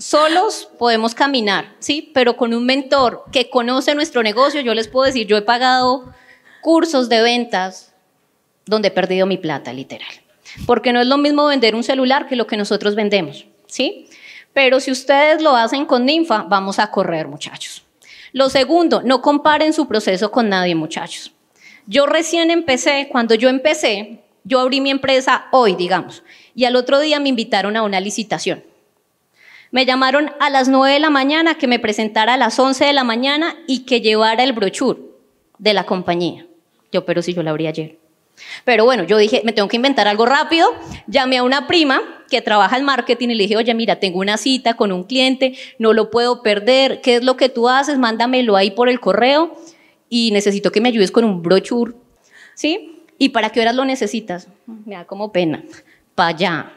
Solos podemos caminar, ¿sí? Pero con un mentor que conoce nuestro negocio, yo les puedo decir, yo he pagado cursos de ventas donde he perdido mi plata, literal. Porque no es lo mismo vender un celular que lo que nosotros vendemos, ¿sí? Pero si ustedes lo hacen con ninfa, vamos a correr, muchachos. Lo segundo, no comparen su proceso con nadie, muchachos. Yo recién empecé, cuando yo empecé, yo abrí mi empresa hoy, digamos, y al otro día me invitaron a una licitación. Me llamaron a las 9 de la mañana que me presentara a las 11 de la mañana y que llevara el brochure de la compañía. Yo, pero si yo la habría ayer. Pero bueno, yo dije, me tengo que inventar algo rápido. Llamé a una prima que trabaja en marketing y le dije, oye, mira, tengo una cita con un cliente, no lo puedo perder. ¿Qué es lo que tú haces? Mándamelo ahí por el correo y necesito que me ayudes con un brochure. ¿Sí? ¿Y para qué horas lo necesitas? Me da como pena. Para allá.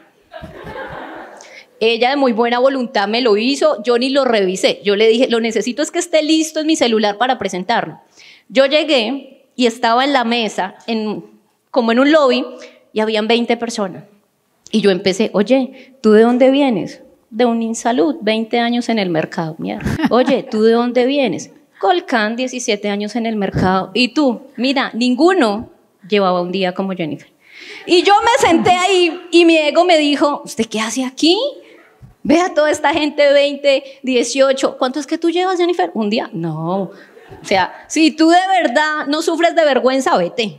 Ella de muy buena voluntad me lo hizo, yo ni lo revisé. Yo le dije, lo necesito es que esté listo en mi celular para presentarlo. Yo llegué y estaba en la mesa, como en un lobby, y habían 20 personas. Y yo empecé, oye, ¿tú de dónde vienes? De un insalud, 20 años en el mercado, Oye, ¿tú de dónde vienes? Colcán, 17 años en el mercado. Y tú, mira, ninguno llevaba un día como Jennifer. Y yo me senté ahí y mi ego me dijo, ¿usted qué hace aquí? Ve a toda esta gente 20, 18. ¿Cuánto es que tú llevas, Jennifer? Un día. No. O sea, si tú de verdad no sufres de vergüenza, vete.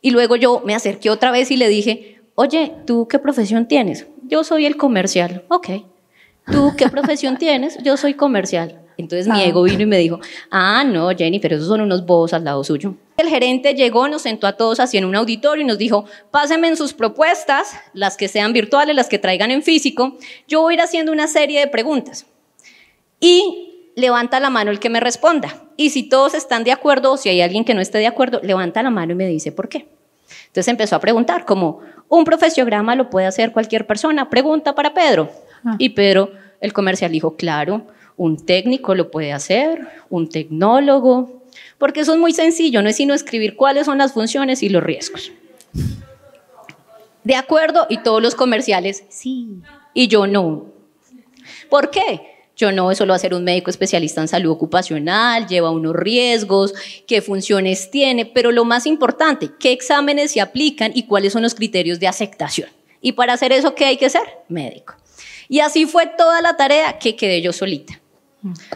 Y luego yo me acerqué otra vez y le dije, oye, ¿tú qué profesión tienes? Yo soy el comercial. Ok. ¿Tú qué profesión tienes? Yo soy comercial. Entonces mi ah. ego vino y me dijo, ah, no, Jenny, esos son unos bobos al lado suyo. El gerente llegó, nos sentó a todos así en un auditorio y nos dijo, pásenme en sus propuestas, las que sean virtuales, las que traigan en físico, yo voy a ir haciendo una serie de preguntas. Y levanta la mano el que me responda. Y si todos están de acuerdo o si hay alguien que no esté de acuerdo, levanta la mano y me dice por qué. Entonces empezó a preguntar como, un profesiograma lo puede hacer cualquier persona, pregunta para Pedro. Ah. Y Pedro, el comercial, dijo, claro, un técnico lo puede hacer, un tecnólogo, porque eso es muy sencillo, no es sino escribir cuáles son las funciones y los riesgos. De acuerdo, y todos los comerciales, sí, y yo no. ¿Por qué? Yo no, eso lo va a hacer un médico especialista en salud ocupacional, lleva unos riesgos, qué funciones tiene, pero lo más importante, qué exámenes se aplican y cuáles son los criterios de aceptación. Y para hacer eso, ¿qué hay que hacer? Médico. Y así fue toda la tarea que quedé yo solita.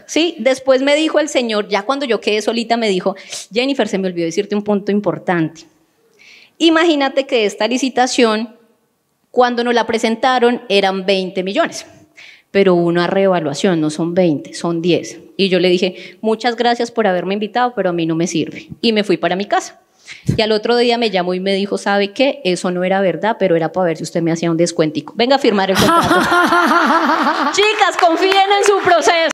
Sí, después me dijo el Señor, ya cuando yo quedé solita, me dijo, Jennifer, se me olvidó decirte un punto importante. Imagínate que esta licitación, cuando nos la presentaron, eran 20 millones, pero una reevaluación, no son 20, son 10. Y yo le dije, muchas gracias por haberme invitado, pero a mí no me sirve. Y me fui para mi casa. Y al otro día me llamó y me dijo, ¿sabe qué? Eso no era verdad, pero era para ver si usted me hacía un descuentico. Venga a firmar el contrato. Chicas, confíen en su proceso.